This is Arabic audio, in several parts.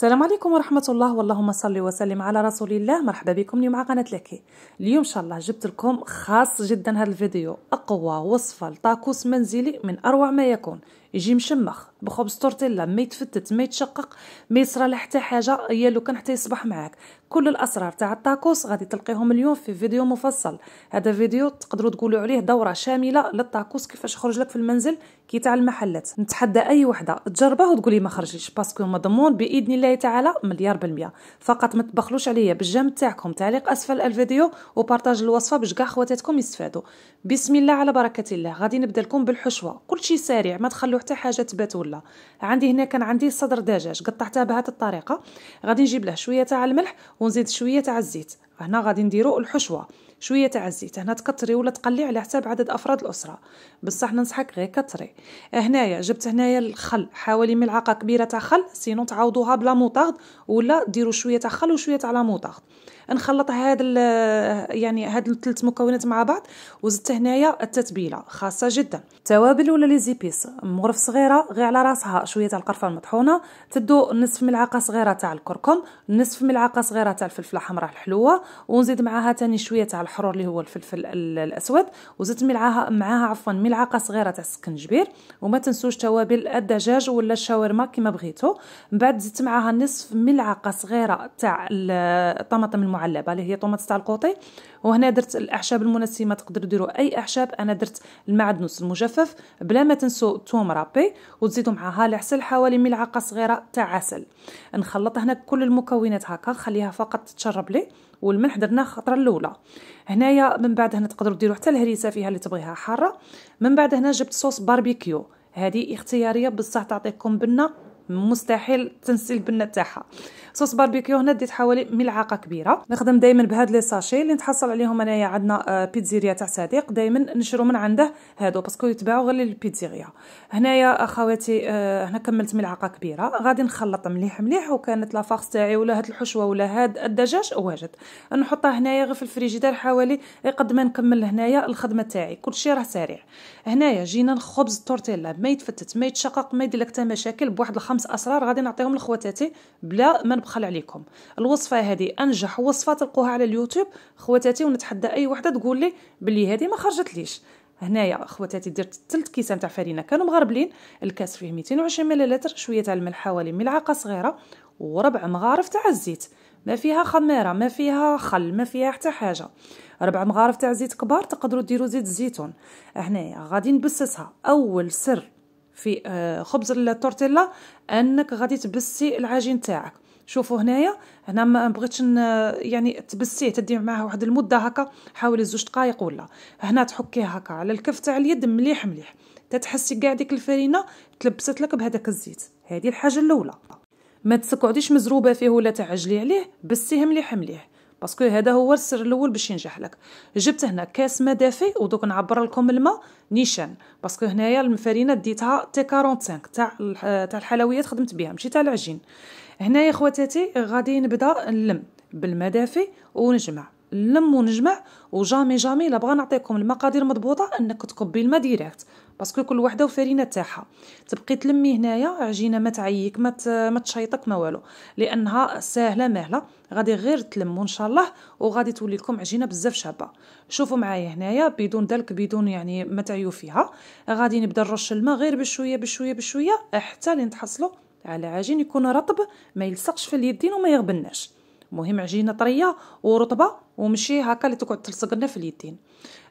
السلام عليكم ورحمة الله واللهم صل وسلم على رسول الله مرحبا بكم اليوم مع قناة لكي اليوم إن شاء الله جبت لكم خاص جدا هذا الفيديو أقوى وصفة لطاكوس منزلي من أروع ما يكون يجي مشمخ بخبز تورتيلا ما يتفتت ما يتشقق ما يصرى حتى حاجة يا كان حتى يصبح معاك كل الاسرار تاع التاكوس غادي تلقيهم اليوم في فيديو مفصل هذا فيديو تقدروا تقولوا عليه دوره شامله للتاكوس كيفاش خرج لك في المنزل كي تاع المحلات نتحدى اي وحده تجربه وتقولي ما خرجليش باسكو مضمون باذن الله تعالى مليار بالمية فقط ما تبخلوش عليا بالجام تاعكم تعليق اسفل الفيديو وبارطاج الوصفه باش كاع خواتاتكم يستفادوا بسم الله على بركه الله غادي نبدا لكم بالحشوه كلشي سريع ما تخلو حتى حاجه تبات ولا عندي هنا كان عندي صدر دجاج قطعته بهذه الطريقه غادي نجيب له شويه تاع الملح ونزيد شويه تاع الزيت هنا غادي نديرو الحشوه شويه تاع الزيت هنا تكتري ولا تقلي على حساب عدد افراد الاسره بصح ننصحك غير كتري هنايا جبت هنايا الخل حوالي ملعقه كبيره تاع خل سينو تعوضوها بلا موطارد ولا ديروا شويه تاع خل وشويه تاع لا موطارد نخلط هاد يعني هاد الثلاث مكونات مع بعض وزدت هنايا التتبيله خاصه جدا توابل ولا لي زيبيس مغرف صغيره غير على راسها شويه تاع القرفه المطحونه تدو نصف ملعقه صغيره تاع الكركم نصف ملعقه صغيره تاع الفلفله الحمراء الحلوه ونزيد معاها تاني شويه تاع الحرور اللي هو الفلفل الاسود وزدت معاها معاها عفوا ملعقه صغيره تاع السكنجبير وما تنسوش توابل الدجاج ولا الشاورما كما بغيتو من بعد زدت معاها نصف ملعقه صغيره تاع الطماطم المعصره المعلبه اللي هي طوماطيس تاع القوطي وهنا درت الاعشاب المنسمه تقدروا ديروا اي اعشاب انا درت المعدنوس المجفف بلا ما تنسوا الثوم رابي وتزيدوا معها العسل حوالي ملعقه صغيره تاع عسل نخلط هنا كل المكونات هكا خليها فقط تشرب لي والملح درناه الخطره الاولى هنايا من بعد هنا تقدروا ديروا حتى الهريسه فيها اللي تبغيها حاره من بعد هنا جبت صوص باربيكيو هذه اختياريه بصح تعطيكم بنه مستحيل تنسي البنه تاعها صوص باربيكيو هنا ديت حوالي ملعقه كبيره نخدم دائما بهاد لي ساشي اللي نتحصل عليهم انايا عندنا آه، بيتزيريا تاع صديق دائما نشرو من عنده هادو باسكو يتباعوا غير للبيتزيريا هنايا اخواتي آه، هنا كملت ملعقه كبيره غادي نخلط مليح مليح وكانت لا تاعي ولا هاد الحشوه ولا هاد الدجاج واجد نحطها هنايا غير في الفريجيدير حوالي قد ما نكمل هنايا الخدمه تاعي كلشي راه سريع هنايا جينا الخبز التورتيلا ما يتفتت ما يتشقق ما يدير لك مشاكل بواحد خمس اسرار غادي نعطيهم لخواتاتي بلا ما نبخل عليكم الوصفه هذه انجح وصفه تلقوها على اليوتيوب خواتاتي ونتحدى اي وحده تقول لي بلي هذه ما خرجتليش هنايا خواتاتي درت ثلث كيسه تاع فرينه كانوا مغربلين الكاس فيه 220 ملل شويه تاع الملح حوالي ملعقه صغيره وربع مغارف تاع الزيت ما فيها خميره ما فيها خل ما فيها حتى حاجه ربع مغارف تاع زيت كبار تقدروا ديروا زيت الزيتون هنايا غادي نبسسها اول سر في آه، خبز التورتيلا انك غادي تبسي العجين تاعك شوفوا هنايا هنا ما بغيتش يعني تبسيه تدي معاه واحد المده هكا حوالي زوج دقائق ولا هنا تحكيه هكا على الكف تاع اليد مليح مليح تتحسي كاع ديك الفرينه تلبست لك بهذاك الزيت هذه الحاجه الاولى ما تسكعديش مزروبه فيه ولا تعجلي عليه بسيه مليح مليح باسكو هذا هو السر الاول باش ينجح لك جبت هنا كاس ما دافئ ودوك نعبر لكم الماء نيشان باسكو هنايا المفارينه ديتها تي 45 تاع تاع الحلويات خدمت بها ماشي تاع العجين هنايا خواتاتي غادي نبدا نلم بالمدافي دافئ ونجمع نلم ونجمع وجامي جامي لا بغا نعطيكم المقادير مضبوطه انك تكبي الماء ديريكت باسكو كل وحده وفرينه تاعها تبقي تلمي هنايا عجينه ما تعيك ما ما تشيطك ما والو لانها ساهله مهله غادي غير تلم ان شاء الله وغادي تولي لكم عجينه بزاف شابه شوفوا معايا هنايا بدون دلك بدون يعني ما تعيو فيها غادي نبدا نرش الماء غير بشويه بشويه بشويه حتى لين تحصلوا على عجين يكون رطب ما يلصقش في اليدين وما يغبناش مهم عجينه طريه ورطبه ومشي هكا اللي تقعد تلصق لنا في اليدين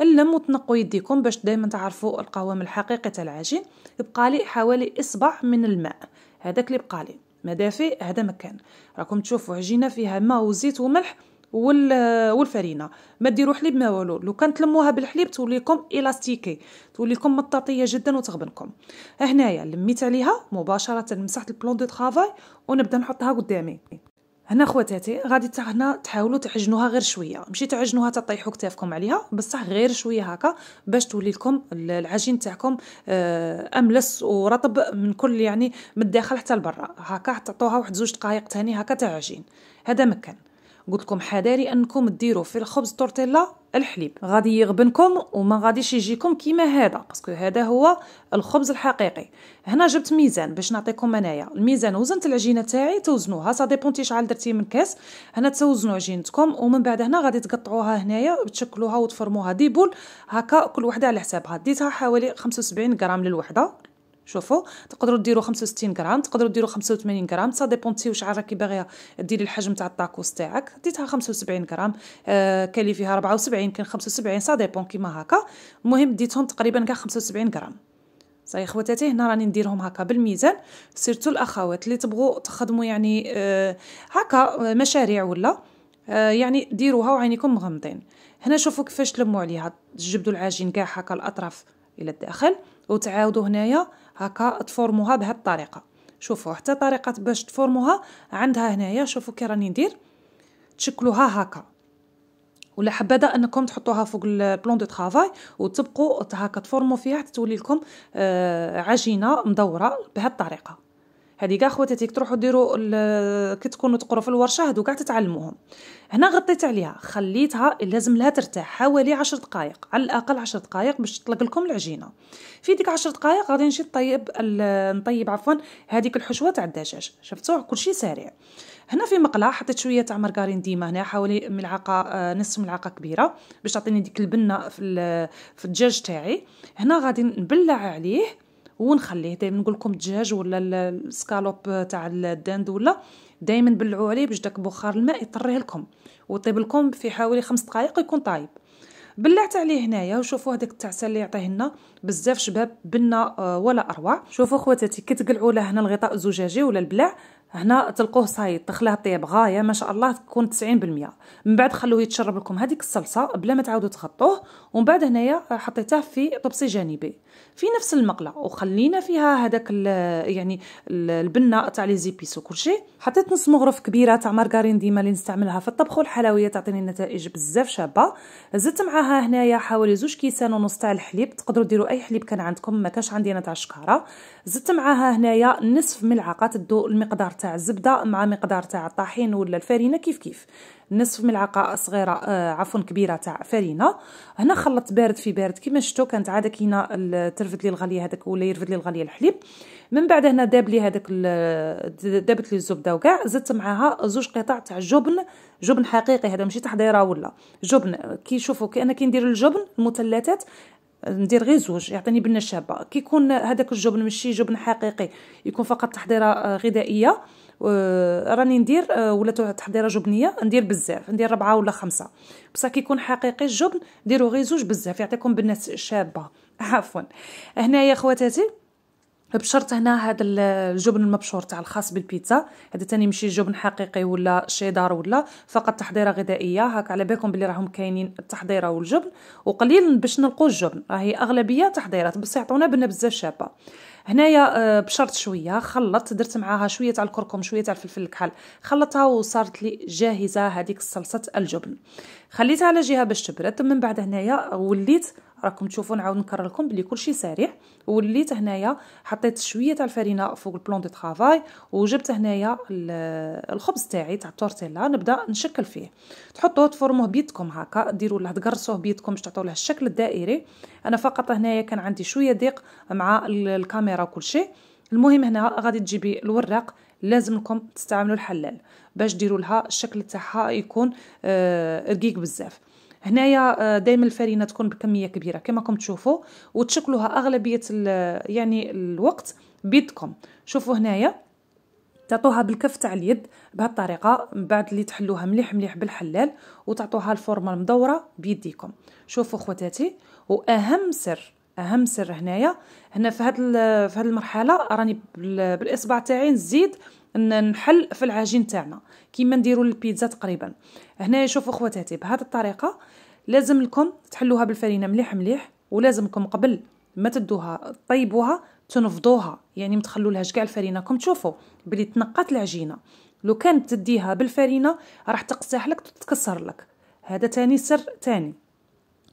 اللم وتنقوا يديكم باش دائما تعرفوا القوام الحقيقي تاع العجين يبقى لي حوالي اصبع من الماء هذاك اللي بقى لي دافي هذا مكان راكم تشوفوا عجينه فيها ماء وزيت وملح والفرينه ما ديروا حليب ما والو لو كان تلموها بالحليب توليكم الاستيكي توليكم مطاطيه جدا وتغبنكم هنايا لميت عليها مباشره مسحت البلون دو طرافاي ونبدا نحطها قدامي هنا خواتاتي غادي حتى هنا تحاولوا تعجنوها غير شويه ماشي تعجنوها تطيحوا كتافكم عليها بصح غير شويه هكا باش تولي لكم العجين تاعكم آه، املس ورطب من كل يعني من الداخل حتى لبرا هكا تعطوها واحد زوج دقائق تاني هكا تاع عجين هذا مكان قلت لكم حذاري انكم ديروا في الخبز تورتيلا الحليب غادي يغبنكم وما غاديش يجيكم كيما هذا باسكو هذا هو الخبز الحقيقي هنا جبت ميزان باش نعطيكم انايا الميزان وزنت العجينه تاعي توزنوها سا ديبونتي شحال درتي من كاس هنا توزنوا عجينتكم ومن بعد هنا غادي تقطعوها هنايا تشكلوها وتفرموها دي بول هكا كل وحده على حسابها ديتها حوالي 75 غرام للوحده شوفوا تقدروا ديروا 65 غرام تقدروا ديروا 85 غرام سا ديبونتي واش راكي باغيه ديري الحجم تاع الطاكوس تاعك ديتها 75 غرام آه كالي فيها 74 يمكن 75 سا ديبون كيما هكا المهم ديتهم تقريبا كاع 75 غرام صاي خواتاتي هنا راني نديرهم هكا بالميزان سيرتو الاخوات اللي تبغوا تخدموا يعني آه هكا آه، مشاريع ولا آه يعني ديروها وعينيكم مغمضين هنا شوفوا كيفاش تلموا عليها جبدوا العجين كاع هكا الاطراف الى الداخل وتعاودوا هنايا آه هكا تفورموها بهالطريقه شوفوا حتى طريقه باش تفورموها عندها هنايا شوفوا كي راني ندير تشكلوها هكا ولا حبذا انكم تحطوها فوق البلون دو طرافاي وتبقوا هكا تفورمو فيها حتى تولي لكم آه، عجينه مدوره بهالطريقه هذيك خواتاتي تروحوا ديروا كي تكونوا تقروا في الورشه كاع تتعلموهم هنا غطيت عليها خليتها لازم لها ترتاح حوالي عشر دقائق على الاقل عشر دقائق باش تطلق لكم العجينه في ديك عشر دقائق غادي نجي نطيب نطيب عفوا هذيك الحشوه تاع الدجاج كل كلشي سريع هنا في مقله حطيت شويه تاع مارغرين ديما هنا حوالي ملعقه آه، نصف ملعقه كبيره باش تعطيني ديك البنه في في الدجاج تاعي هنا غادي نبلع عليه ونخليه دائما نقول لكم الدجاج ولا السكالوب تاع الدند ولا دائما بلعوا عليه باش داك بخار الماء يطريه لكم ويطيب لكم في حوالي خمس دقائق يكون طايب بلعت عليه هنايا وشوفوا هذاك التعسه اللي يعطيه لنا بزاف شباب بنا آه، ولا اروع شوفوا خواتاتي كي تقلعوا له هنا الغطاء الزجاجي ولا البلع هنا تلقوه صايد تخلاه طيب غايه ما شاء الله تكون 90% من بعد خلوه يتشرب لكم هذيك الصلصه بلا ما تعاودوا تغطوه ومن بعد هنايا حطيته في طبسي جانبي في نفس المقله وخلينا فيها هذاك يعني البنه تاع لي زيبيس وكلشي حطيت نص مغرف كبيره تاع مارغرين ديما اللي نستعملها في الطبخ والحلويات تعطيني نتائج بزاف شابه زدت معاها هنايا حوالي زوج كيسان ونص تاع الحليب تقدروا ديروا اي حليب كان عندكم ما كانش عندي انا تاع الشكاره زدت معاها هنايا نصف ملعقه تدو المقدار تاع الزبده مع مقدار تاع الطحين ولا الفرينه كيف كيف نصف ملعقه صغيره آه عفوا كبيره تاع فرينه هنا نعم. خلطت بارد في بارد كما شفتوا كانت عاده كاينه ترفد لي الغاليه هذاك ولا يرفد لي الغاليه الحليب من بعد هنا داب لي هذاك دابت لي الزبده وكاع زدت معاها زوج قطع تاع جبن جبن حقيقي هذا ماشي تحضيره ولا جبن كي شوفوا كي انا كندير الجبن المثلثات ندير غير زوج يعطيني بنه شابه كيكون هذاك الجبن ماشي جبن حقيقي يكون فقط تحضيره آه، غذائيه آه، راني ندير آه، ولا تحضيره جبنيه ندير بزاف ندير ربعه ولا خمسه بصح كيكون حقيقي الجبن ديروا غير زوج بزاف يعطيكم بنات شابه عفوا هنايا خواتاتي بشرط هنا هذا الجبن المبشور تاع الخاص بالبيتزا هذا تاني ماشي جبن حقيقي ولا شيدار ولا فقط تحضيره غذائيه هاك على بالكم بلي راهم كاينين التحضيره والجبن وقليل باش نلقوا الجبن راهي اغلبيه تحضيرات بصح يعطونا بنه بزاف شابه هنايا آه، بشرت شويه خلطت درت معاها شويه تاع الكركم شويه تاع الفلفل الكحل خلطتها وصارت لي جاهزه هذيك صلصه الجبن خليتها على جهه باش تبرد من بعد هنايا وليت راكم تشوفوا نعاود نكرر لكم بلي كلشي سريع وليت هنايا حطيت شويه تاع الفرينه فوق البلون دو طرافاي وجبت هنايا الخبز تاعي تاع التورتيلا نبدا نشكل فيه تحطوه تفرموه بيدكم هكا ديروا له تقرصوه بيدكم باش تعطوا له الشكل الدائري انا فقط هنايا كان عندي شويه ضيق مع الكاميرا الكاميرا شيء المهم هنا غادي تجيبي الوراق لازم لكم تستعملوا الحلال باش ديروا لها الشكل تاعها يكون آه رقيق بزاف هنايا آه، دائما الفرينه تكون بكميه كبيره كما راكم تشوفوا وتشكلوها اغلبيه يعني الوقت بيدكم شوفوا هنايا تعطوها بالكف تاع اليد بهذه الطريقه من بعد اللي تحلوها مليح مليح بالحلال وتعطوها الفورمه المدوره بيديكم شوفوا خواتاتي واهم سر اهم سر هنايا هنا في هاد في هاد المرحله راني بالاصبع تاعي نزيد نحل في العجين تاعنا كيما نديروا البيتزا تقريبا هنايا شوفوا خواتاتي بهذه الطريقه لازم لكم تحلوها بالفرينه مليح مليح ولازمكم قبل ما تدوها طيبوها تنفضوها يعني ما تخلولهاش كاع كم تشوفوا بلي تنقات العجينه لو كانت تديها بالفرينه راح تقسح لك تتكسر لك هذا تاني سر تاني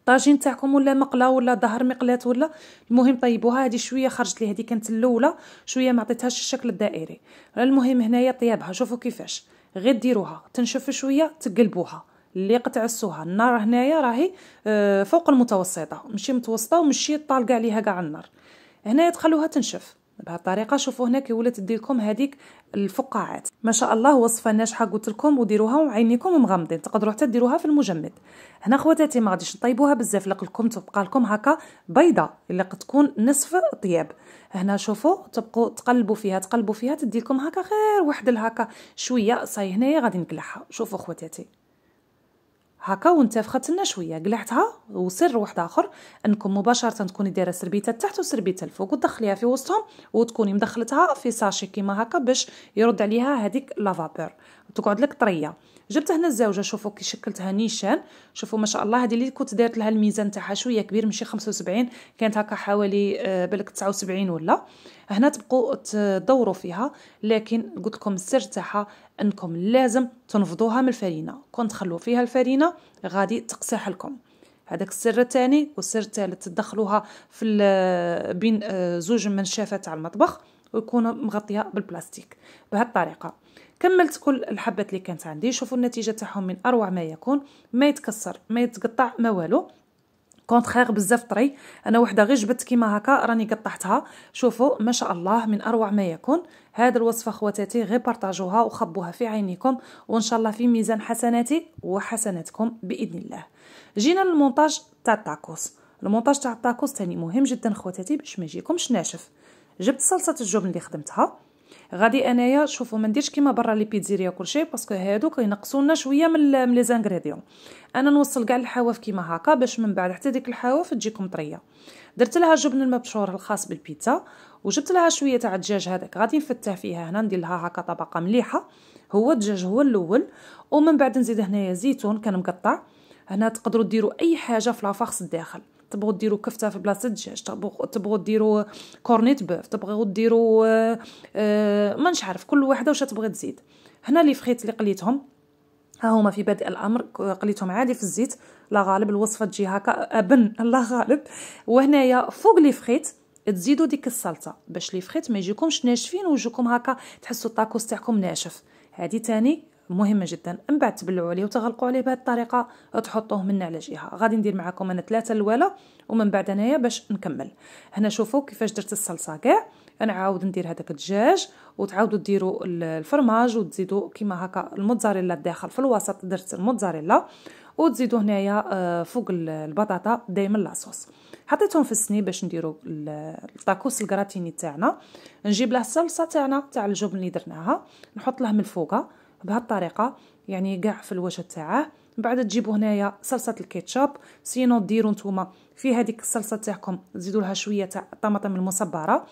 الطاجين تاعكم ولا مقله ولا ظهر مقلات ولا المهم طيبوها هذه شويه خرجت لي هذه كانت الاولى شويه ما عطيتهاش الشكل الدائري المهم هنايا طيابها شوفوا كيفاش غير ديروها تنشف شويه تقلبوها اللي قتعسوها النار هنايا راهي آه، فوق المتوسطه ماشي متوسطه ومشي طالقه عليها كاع النار هنايا تخلوها تنشف الطريقه شوفوا هنا ولات تدير لكم هذيك الفقاعات ما شاء الله وصفه ناجحه قلت لكم وديروها وعينيكم مغمضين تقدروا حتى ديروها في المجمد هنا خواتاتي ما غاديش نطيبوها بزاف لكم تبقى لكم هكا بيضه الا تكون نصف طياب هنا شوفوا تبقوا تقلبوا فيها تقلبوا فيها تدي لكم هكا غير واحد هكا شويه صاي هنايا غادي نقلعها شوفوا خواتاتي هكا وانتفخت لنا شويه قلعتها وسر واحد اخر انكم مباشره تكوني دايره سربيته تحت وسربيته الفوق وتدخليها في وسطهم وتكوني مدخلتها في ساشي كيما هكا باش يرد عليها هذيك لافابور تقعد لك طريه جبت هنا الزاوجه شوفوا كي شكلتها نيشان شوفوا ما شاء الله هذه اللي كنت دارت لها الميزان تاعها شويه كبير ماشي 75 كانت هكا حوالي آه، بالك 79 ولا هنا تبقوا تدوروا فيها لكن قلت لكم السر تاعها انكم لازم تنفضوها من الفرينه كون تخلو فيها الفرينه غادي تقسح لكم هذاك السر الثاني والسر الثالث تدخلوها في آه، بين آه، زوج منشافات تاع المطبخ ويكون مغطيها بالبلاستيك بهالطريقه الطريقه كملت كل الحبات اللي كانت عندي شوفوا النتيجه تاعهم من اروع ما يكون ما يتكسر ما يتقطع ما والو كونترير بزاف طري انا وحده غير جبت كيما هكا راني قطعتها شوفوا ما شاء الله من اروع ما يكون هذا الوصفه خواتاتي غير بارطاجوها وخبوها في عينيكم وان شاء الله في ميزان حسناتي وحسناتكم باذن الله جينا للمونتاج تاع التاكوس المونتاج تاع التاكوس تاني مهم جدا خواتاتي باش ما يجيكمش ناشف جبت صلصه الجبن اللي خدمتها غادي انايا شوفوا ما نديرش كيما برا لي بيتزيريا كلشي باسكو هادو كينقصوا لنا شويه من من لي زانغريديون انا نوصل كاع الحواف كيما هكا باش من بعد حتى ديك الحواف تجيكم طريه درت لها جبن المبشور الخاص بالبيتزا وجبت لها شويه تاع الدجاج هذاك غادي نفتح فيها هنا ندير لها هكا طبقه مليحه هو الدجاج هو الاول ومن بعد نزيد هنايا زيتون كان مقطع هنا تقدروا ديروا اي حاجه في لافاخس الداخل تبغوا ديروا كفته في بلاصه الدجاج تبغوا ديروا كورنيت بوف تبغوا ديروا آه، ما عارف كل وحده واش تبغي تزيد هنا لي فخيت اللي قليتهم ها هما في بادئ الامر قليتهم عادي في الزيت لا غالب الوصفه تجي هكا ابن لا غالب وهنايا فوق لي فخيت تزيدوا ديك الصلصه باش لي فخيت ما يجيكمش ناشفين ويجيكم هكا تحسوا الطاكوس تاعكم ناشف هادي تاني مهمه جدا من بعد تبلعوا عليه وتغلقوا عليه بهذه الطريقه تحطوه من على جهه غادي ندير معكم انا ثلاثه الوالا ومن بعد انايا باش نكمل هنا شوفوا كيفاش درت الصلصه كاع انا عاود ندير هذاك الدجاج وتعاودوا ديروا الفرماج وتزيدوا كيما هكا الموتزاريلا الداخل في الوسط درت الموتزاريلا وتزيدوا هنايا آه، فوق البطاطا دائما لاصوص حطيتهم في السني باش نديروا الطاكوس الكراتيني تاعنا نجيب له الصلصه تاعنا تاع الجبن اللي درناها نحط له من فوقها بهالطريقه يعني كاع في الوجه تاعه من بعد تجيبوا هنايا صلصه الكيتشوب سينو ديروا نتوما في هذيك الصلصه تاعكم تزيدوا لها شويه تاع الطماطم المصبره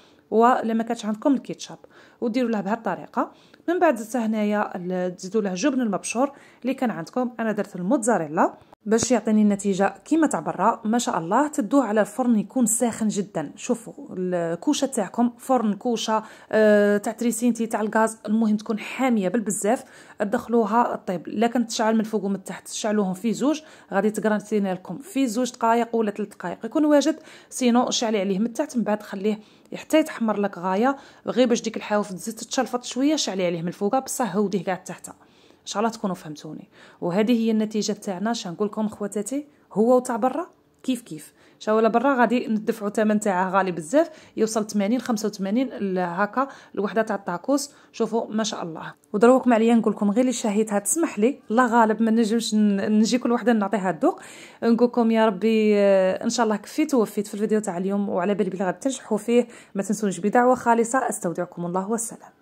ما كانتش عندكم الكيتشاب وديروا لها بهالطريقه من بعد حتى هنايا تزيدوا لها جبن المبشور اللي كان عندكم انا درت الموتزاريلا باش يعطيني النتيجه كيما تاع برا ما شاء الله تدوه على الفرن يكون ساخن جدا شوفوا الكوشه تاعكم فرن كوشه آه، تاع تريسينتي تاع الغاز المهم تكون حاميه بالبزاف دخلوها الطيب لكن تشعل من الفوق ومن التحت تشعلوهم في زوج غادي تقرانتينا لكم في زوج دقائق ولا ثلاث دقائق يكون واجد سينو شعلي عليه من التحت من بعد خليه حتى يتحمر لك غايه غير باش ديك الحواف تزيد تتشلفط شويه شعلي عليه من الفوق بصح هوديه كاع تحتها شاء الله تكونوا فهمتوني وهذه هي النتيجه تاعنا اش نقول لكم خواتاتي هو وتاع برا كيف كيف شاولا برا غادي ندفعوا الثمن تاعها غالي بزاف يوصل 80 85 هكا الوحده تاع الطاكوس شوفوا ما شاء الله ودروك ما عليا نقول لكم غير اللي شهيتها تسمح لي الله غالب ما نجمش نجي كل وحده نعطيها الذوق نقول لكم يا ربي آه، ان شاء الله كفيت ووفيت في الفيديو تاع اليوم وعلى بالي بلي غتنجحوا فيه ما تنسونش بدعوه خالصه استودعكم الله والسلام